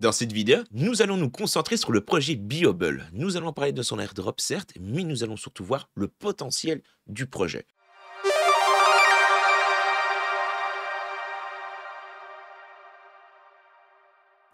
Dans cette vidéo, nous allons nous concentrer sur le projet Bioble. Nous allons parler de son airdrop, certes, mais nous allons surtout voir le potentiel du projet.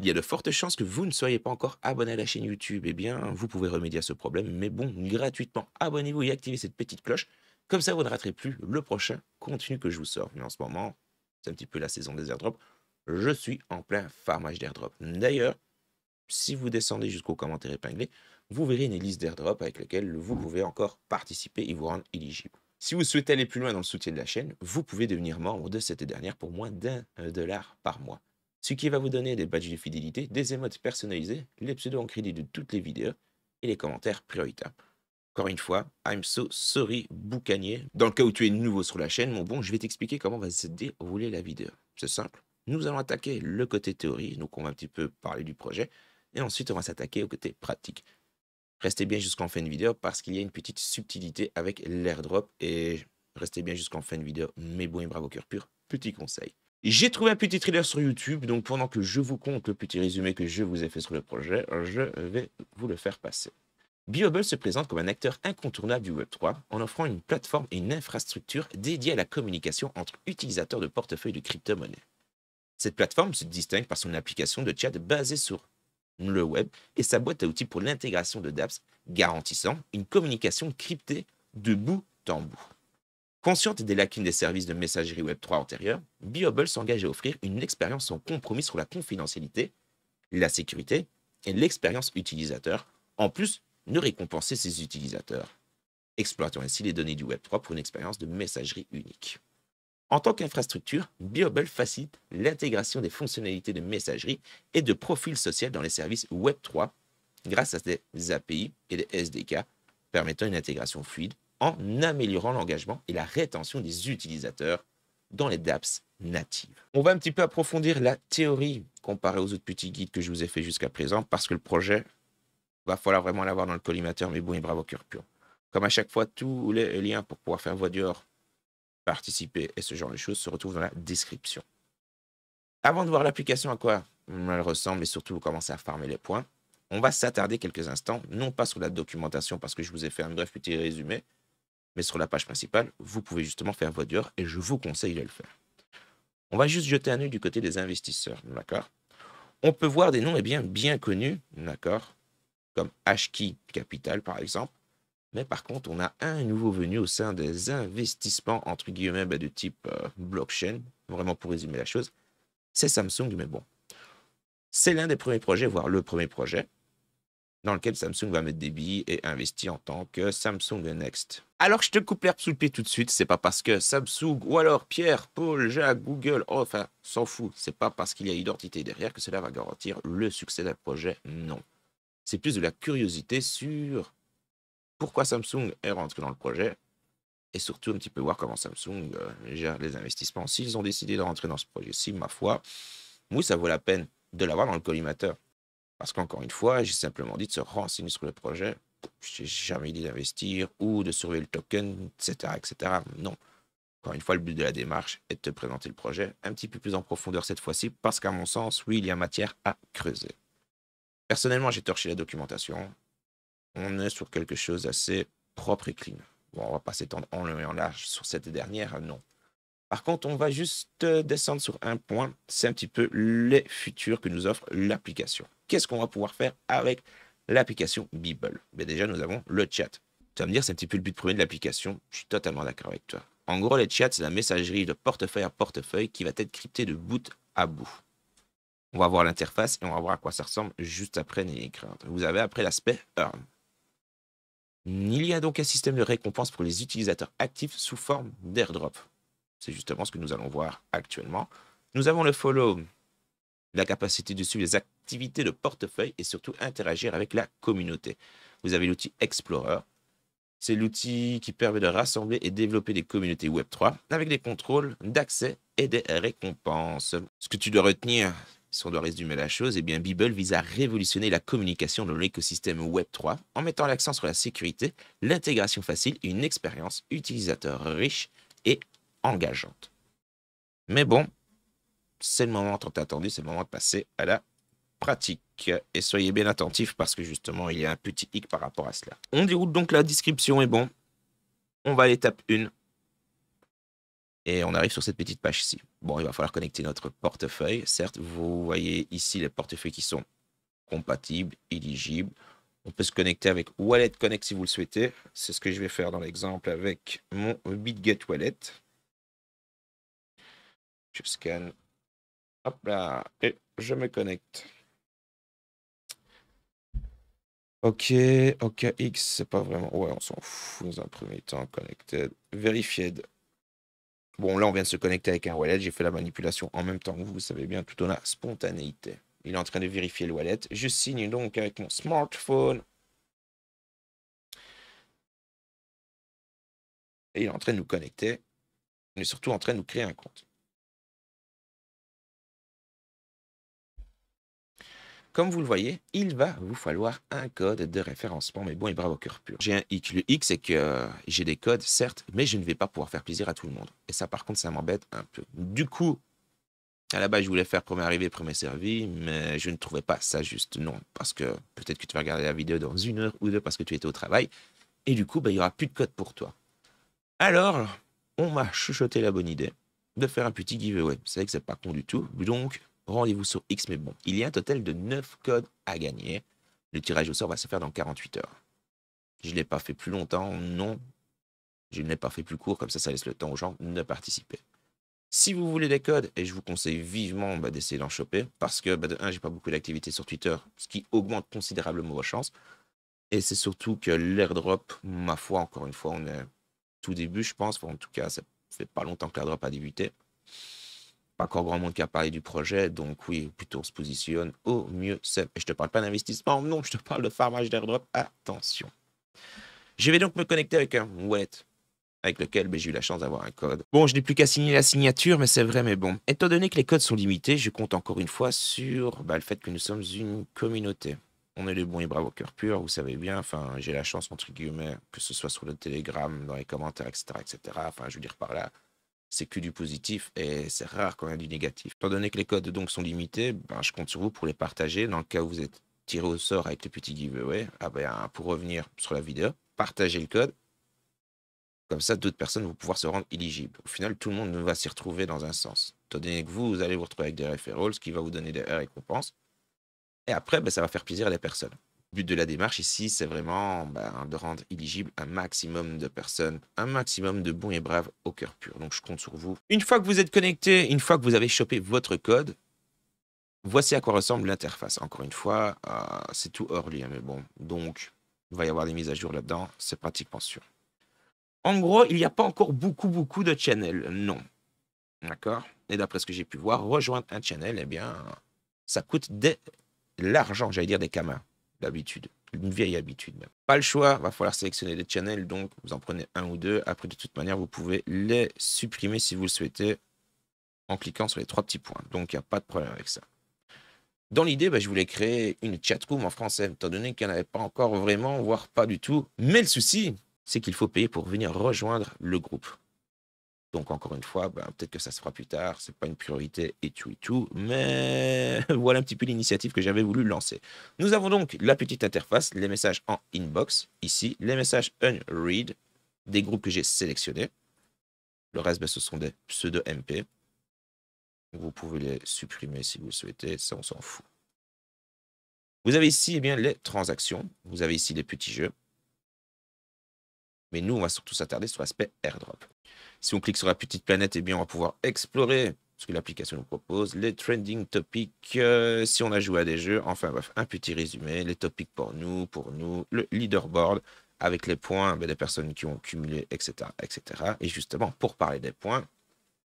Il y a de fortes chances que vous ne soyez pas encore abonné à la chaîne YouTube. Eh bien, vous pouvez remédier à ce problème, mais bon, gratuitement. Abonnez-vous et activez cette petite cloche. Comme ça, vous ne raterez plus le prochain contenu que je vous sors. Mais en ce moment, c'est un petit peu la saison des airdrops je suis en plein farmage d'airdrop. D'ailleurs, si vous descendez jusqu'au commentaire épinglé, vous verrez une liste d'airdrop avec laquelle vous pouvez encore participer et vous rendre éligible. Si vous souhaitez aller plus loin dans le soutien de la chaîne, vous pouvez devenir membre de cette dernière pour moins d'un euh, dollar par mois. Ce qui va vous donner des badges de fidélité, des émotes personnalisées, les pseudos en crédit de toutes les vidéos et les commentaires prioritaires. Encore une fois, I'm so sorry, boucanier. Dans le cas où tu es nouveau sur la chaîne, mon bon, je vais t'expliquer comment va se dérouler la vidéo. C'est simple, nous allons attaquer le côté théorie, donc on va un petit peu parler du projet, et ensuite on va s'attaquer au côté pratique. Restez bien jusqu'en fin de vidéo parce qu'il y a une petite subtilité avec l'airdrop et restez bien jusqu'en fin de vidéo, mes bons et bravo cœur pur, petit conseil. J'ai trouvé un petit trailer sur YouTube, donc pendant que je vous compte le petit résumé que je vous ai fait sur le projet, je vais vous le faire passer. Bioble se présente comme un acteur incontournable du Web3 en offrant une plateforme et une infrastructure dédiée à la communication entre utilisateurs de portefeuilles de crypto-monnaies. Cette plateforme se distingue par son application de chat basée sur le web et sa boîte à outils pour l'intégration de dApps, garantissant une communication cryptée de bout en bout. Consciente des lacunes des services de messagerie Web3 antérieurs, Biobble s'engage à offrir une expérience sans compromis sur la confidentialité, la sécurité et l'expérience utilisateur, en plus de récompenser ses utilisateurs, exploitant ainsi les données du Web3 pour une expérience de messagerie unique. En tant qu'infrastructure, Biobel facilite l'intégration des fonctionnalités de messagerie et de profil social dans les services Web3 grâce à des API et des SDK permettant une intégration fluide en améliorant l'engagement et la rétention des utilisateurs dans les dApps natives. On va un petit peu approfondir la théorie comparée aux autres petits guides que je vous ai fait jusqu'à présent parce que le projet va falloir vraiment l'avoir dans le collimateur, mais bon et bravo Curpion. Comme à chaque fois, tous les liens pour pouvoir faire voix dehors participer et ce genre de choses se retrouve dans la description. Avant de voir l'application à quoi elle ressemble et surtout commencez à farmer les points, on va s'attarder quelques instants, non pas sur la documentation parce que je vous ai fait un bref petit résumé, mais sur la page principale, vous pouvez justement faire votre dur et je vous conseille de le faire. On va juste jeter un œil du côté des investisseurs, d'accord On peut voir des noms et eh bien, bien connus, d'accord Comme HKI Capital, par exemple, mais par contre, on a un nouveau venu au sein des investissements, entre guillemets, bah, de type euh, blockchain, vraiment pour résumer la chose. C'est Samsung, mais bon. C'est l'un des premiers projets, voire le premier projet, dans lequel Samsung va mettre des billes et investir en tant que Samsung Next. Alors je te coupe l'herbe sous le pied tout de suite, c'est pas parce que Samsung ou alors Pierre, Paul, Jacques, Google, oh, enfin, s'en fout, c'est pas parce qu'il y a identité derrière que cela va garantir le succès d'un projet, non. C'est plus de la curiosité sur pourquoi Samsung est rentré dans le projet et surtout un petit peu voir comment Samsung euh, gère les investissements. S'ils ont décidé de rentrer dans ce projet si ma foi, oui, ça vaut la peine de l'avoir dans le collimateur. Parce qu'encore une fois, j'ai simplement dit de se renseigner sur le projet. J'ai jamais dit d'investir ou de surveiller le token, etc., etc. Non. Encore une fois, le but de la démarche est de te présenter le projet un petit peu plus en profondeur cette fois-ci, parce qu'à mon sens, oui, il y a matière à creuser. Personnellement, j'ai torché la documentation on est sur quelque chose d'assez propre et clean. Bon, on va pas s'étendre en long et en large sur cette dernière, non. Par contre, on va juste euh, descendre sur un point, c'est un petit peu les futurs que nous offre l'application. Qu'est-ce qu'on va pouvoir faire avec l'application Bible Mais ben Déjà, nous avons le chat. Tu vas me dire, c'est un petit peu le but premier de l'application. Je suis totalement d'accord avec toi. En gros, les chats, c'est la messagerie de portefeuille à portefeuille qui va être cryptée de bout à bout. On va voir l'interface et on va voir à quoi ça ressemble juste après Nelly. Vous avez après l'aspect Earn. Il y a donc un système de récompense pour les utilisateurs actifs sous forme d'airdrop. C'est justement ce que nous allons voir actuellement. Nous avons le follow, la capacité de suivre les activités de portefeuille et surtout interagir avec la communauté. Vous avez l'outil Explorer. C'est l'outil qui permet de rassembler et développer des communautés Web3 avec des contrôles d'accès et des récompenses. Ce que tu dois retenir, si on doit résumer la chose, eh bien Beeble vise à révolutionner la communication dans l'écosystème Web3 en mettant l'accent sur la sécurité, l'intégration facile et une expérience utilisateur riche et engageante. Mais bon, c'est le moment tant attendu, c'est le moment de passer à la pratique. Et soyez bien attentifs parce que justement, il y a un petit hic par rapport à cela. On déroule donc la description et bon, on va à l'étape 1, et on arrive sur cette petite page ici. Bon, il va falloir connecter notre portefeuille. Certes, vous voyez ici les portefeuilles qui sont compatibles, éligibles. On peut se connecter avec Wallet Connect si vous le souhaitez. C'est ce que je vais faire dans l'exemple avec mon BitGet Wallet. Je scanne. Hop là. Et je me connecte. Ok, OKX, c'est pas vraiment. Ouais, on s'en fout dans un premier temps. Connected. Verified. Bon, là, on vient de se connecter avec un wallet. J'ai fait la manipulation en même temps vous. savez bien, tout en a spontanéité. Il est en train de vérifier le wallet. Je signe donc avec mon smartphone. Et il est en train de nous connecter. Il est surtout en train de nous créer un compte. Comme vous le voyez, il va vous falloir un code de référencement, mais bon, et bravo cœur pur. J'ai un hic. Le hic, c'est que euh, j'ai des codes, certes, mais je ne vais pas pouvoir faire plaisir à tout le monde. Et ça, par contre, ça m'embête un peu. Du coup, à la base, je voulais faire premier arrivé, premier servi, mais je ne trouvais pas ça juste. Non, parce que peut-être que tu vas regarder la vidéo dans une heure ou deux parce que tu étais au travail. Et du coup, bah, il n'y aura plus de code pour toi. Alors, on m'a chuchoté la bonne idée de faire un petit giveaway. C'est vrai que c'est pas con du tout. Donc, rendez-vous sur X, mais bon, il y a un total de 9 codes à gagner. Le tirage au sort va se faire dans 48 heures. Je ne l'ai pas fait plus longtemps, non. Je ne l'ai pas fait plus court, comme ça, ça laisse le temps aux gens de participer. Si vous voulez des codes, et je vous conseille vivement bah, d'essayer d'en choper, parce que ben, un, j'ai pas beaucoup d'activité sur Twitter, ce qui augmente considérablement vos chances. Et c'est surtout que l'airdrop, ma foi, encore une fois, on est tout début, je pense. en tout cas, ça fait pas longtemps que l'airdrop a débuté pas encore grand monde qui a parlé du projet, donc oui, plutôt on se positionne au mieux Et je te parle pas d'investissement, non, je te parle de farmage d'airdrop, attention. Je vais donc me connecter avec un wallet avec lequel ben, j'ai eu la chance d'avoir un code. Bon, je n'ai plus qu'à signer la signature, mais c'est vrai, mais bon. Étant donné que les codes sont limités, je compte encore une fois sur ben, le fait que nous sommes une communauté. On est les bons et braves au cœur pur, vous savez bien. Enfin, j'ai la chance, entre guillemets, que ce soit sur le Telegram, dans les commentaires, etc., etc. Enfin, je veux dire par là, c'est que du positif et c'est rare quand il y a du négatif. Étant donné que les codes donc sont limités, ben, je compte sur vous pour les partager. Dans le cas où vous êtes tiré au sort avec le petit giveaway, ah ben, hein, pour revenir sur la vidéo, partagez le code. Comme ça, d'autres personnes vont pouvoir se rendre éligibles. Au final, tout le monde va s'y retrouver dans un sens. Étant donné que vous, vous allez vous retrouver avec des referrals, ce qui va vous donner des récompenses. Et après, ben, ça va faire plaisir à des personnes but de la démarche ici, c'est vraiment bah, hein, de rendre éligible un maximum de personnes, un maximum de bons et braves au cœur pur. Donc je compte sur vous. Une fois que vous êtes connecté, une fois que vous avez chopé votre code, voici à quoi ressemble l'interface. Encore une fois, euh, c'est tout hors lien, mais bon, donc il va y avoir des mises à jour là-dedans, c'est pratiquement sûr. En gros, il n'y a pas encore beaucoup, beaucoup de channels, non. D'accord Et d'après ce que j'ai pu voir, rejoindre un channel, eh bien, ça coûte de l'argent, j'allais dire des camas d'habitude, une vieille habitude même. Pas le choix, va falloir sélectionner des channels, donc vous en prenez un ou deux. Après, de toute manière, vous pouvez les supprimer si vous le souhaitez en cliquant sur les trois petits points. Donc, il n'y a pas de problème avec ça. Dans l'idée, bah, je voulais créer une chatroom en français, étant donné qu'il n'y en avait pas encore vraiment, voire pas du tout. Mais le souci, c'est qu'il faut payer pour venir rejoindre le groupe. Donc, encore une fois, ben, peut-être que ça se fera plus tard, c'est pas une priorité et tout et tout, mais voilà un petit peu l'initiative que j'avais voulu lancer. Nous avons donc la petite interface, les messages en inbox, ici, les messages unread des groupes que j'ai sélectionnés. Le reste, ben, ce sont des pseudo-MP. Vous pouvez les supprimer si vous le souhaitez, ça on s'en fout. Vous avez ici eh bien, les transactions, vous avez ici les petits jeux. Mais nous, on va surtout s'attarder sur l'aspect airdrop. Si on clique sur la petite planète, eh bien, on va pouvoir explorer ce que l'application nous propose, les trending topics, euh, si on a joué à des jeux, enfin bref, un petit résumé, les topics pour nous, pour nous, le leaderboard avec les points ben, des personnes qui ont cumulé, etc., etc. Et justement, pour parler des points,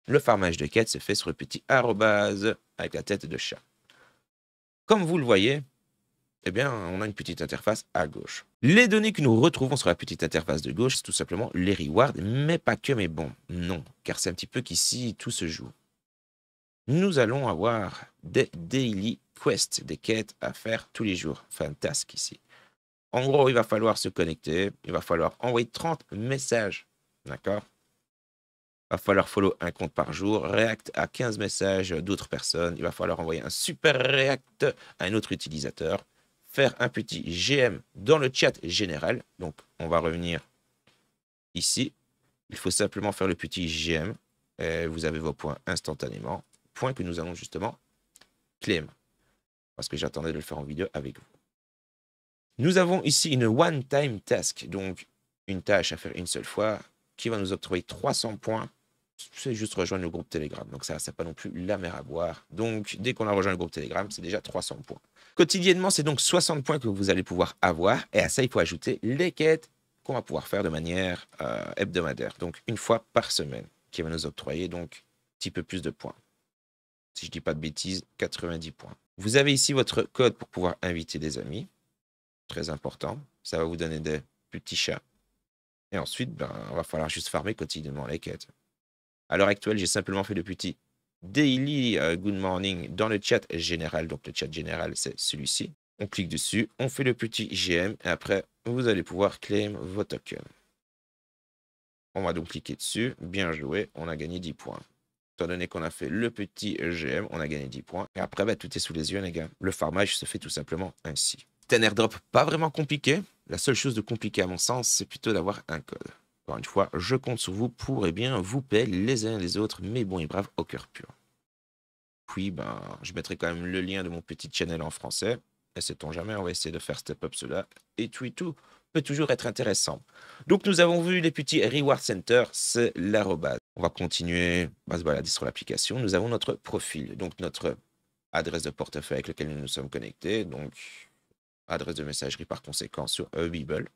le farmage de quêtes se fait sur le petit arrobase avec la tête de chat. Comme vous le voyez, eh bien, on a une petite interface à gauche. Les données que nous retrouvons sur la petite interface de gauche, c'est tout simplement les rewards, mais pas que, mais bon, non, car c'est un petit peu qu'ici, tout se joue. Nous allons avoir des daily quests, des quêtes à faire tous les jours, enfin, ici. En gros, il va falloir se connecter, il va falloir envoyer 30 messages, d'accord il va falloir follow un compte par jour, react à 15 messages d'autres personnes. Il va falloir envoyer un super react à un autre utilisateur un petit GM dans le chat général. Donc, on va revenir ici. Il faut simplement faire le petit GM. Et vous avez vos points instantanément. Point que nous allons justement claim. Parce que j'attendais de le faire en vidéo avec vous. Nous avons ici une one-time task. Donc, une tâche à faire une seule fois qui va nous octroyer 300 points c'est juste rejoindre le groupe Telegram. Donc ça, c'est pas non plus la mer à boire. Donc dès qu'on a rejoint le groupe Telegram, c'est déjà 300 points. Quotidiennement, c'est donc 60 points que vous allez pouvoir avoir. Et à ça, il faut ajouter les quêtes qu'on va pouvoir faire de manière euh, hebdomadaire. Donc une fois par semaine, qui va nous octroyer donc un petit peu plus de points. Si je dis pas de bêtises, 90 points. Vous avez ici votre code pour pouvoir inviter des amis. Très important. Ça va vous donner des petits chats. Et ensuite, ben, on va falloir juste farmer quotidiennement les quêtes. À l'heure actuelle, j'ai simplement fait le petit daily euh, good morning dans le chat général. Donc le chat général, c'est celui-ci. On clique dessus, on fait le petit GM et après, vous allez pouvoir claim vos tokens. On va donc cliquer dessus. Bien joué, on a gagné 10 points. Étant donné qu'on a fait le petit GM, on a gagné 10 points. Et après, bah, tout est sous les yeux, les gars. Le farmage se fait tout simplement ainsi. C'est airdrop pas vraiment compliqué. La seule chose de compliqué à mon sens, c'est plutôt d'avoir un code. Encore une fois, je compte sur vous pour et eh bien, vous payer les uns les autres, mais bon et brave au cœur pur. Puis, ben, je mettrai quand même le lien de mon petit channel en français. Et sait-on jamais, on va essayer de faire step up cela. Et tout tout peut toujours être intéressant. Donc, nous avons vu les petits Reward Center, c'est l'arrobase. On va continuer à se balader sur l'application. Nous avons notre profil, donc notre adresse de portefeuille avec laquelle nous nous sommes connectés, donc adresse de messagerie par conséquent sur euh, Weeble.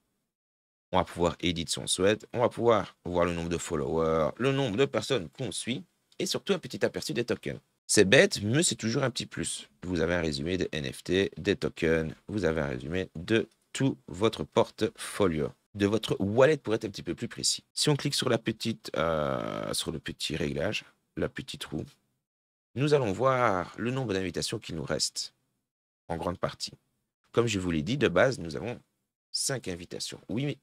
On va pouvoir éditer son souhait. On va pouvoir voir le nombre de followers, le nombre de personnes qu'on suit et surtout un petit aperçu des tokens. C'est bête, mais c'est toujours un petit plus. Vous avez un résumé des NFT, des tokens, vous avez un résumé de tout votre portfolio, de votre wallet pour être un petit peu plus précis. Si on clique sur, la petite, euh, sur le petit réglage, la petite roue, nous allons voir le nombre d'invitations qui nous reste en grande partie. Comme je vous l'ai dit, de base, nous avons 5 invitations. Oui, mais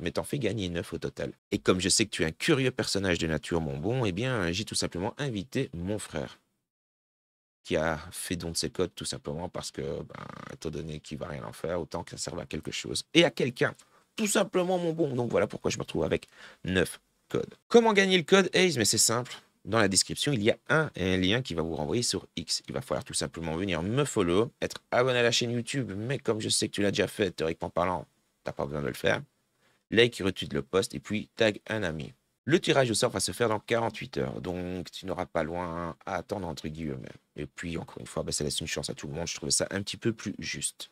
mais t'en fais gagner 9 au total. Et comme je sais que tu es un curieux personnage de nature, mon bon, eh bien, j'ai tout simplement invité mon frère qui a fait don de ses codes tout simplement parce que, ben, étant donné qu'il va rien en faire, autant que ça serve à quelque chose et à quelqu'un. Tout simplement, mon bon. Donc voilà pourquoi je me retrouve avec 9 codes. Comment gagner le code ACE Mais c'est simple. Dans la description, il y a un, un, lien qui va vous renvoyer sur X. Il va falloir tout simplement venir me follow, être abonné à la chaîne YouTube. Mais comme je sais que tu l'as déjà fait, théoriquement parlant, t'as pas besoin de le faire like, retweet le post et puis tag un ami. Le tirage au sort va se faire dans 48 heures, donc tu n'auras pas loin à attendre entre guillemets. Et puis encore une fois, bah, ça laisse une chance à tout le monde, je trouve ça un petit peu plus juste.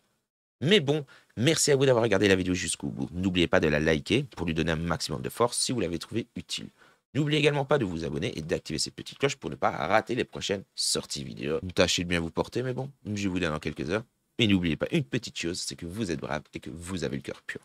Mais bon, merci à vous d'avoir regardé la vidéo jusqu'au bout. N'oubliez pas de la liker pour lui donner un maximum de force si vous l'avez trouvée utile. N'oubliez également pas de vous abonner et d'activer cette petite cloche pour ne pas rater les prochaines sorties vidéo. Tâchez de bien vous porter, mais bon, je vous donne dans quelques heures. Et n'oubliez pas une petite chose, c'est que vous êtes brave et que vous avez le cœur pur.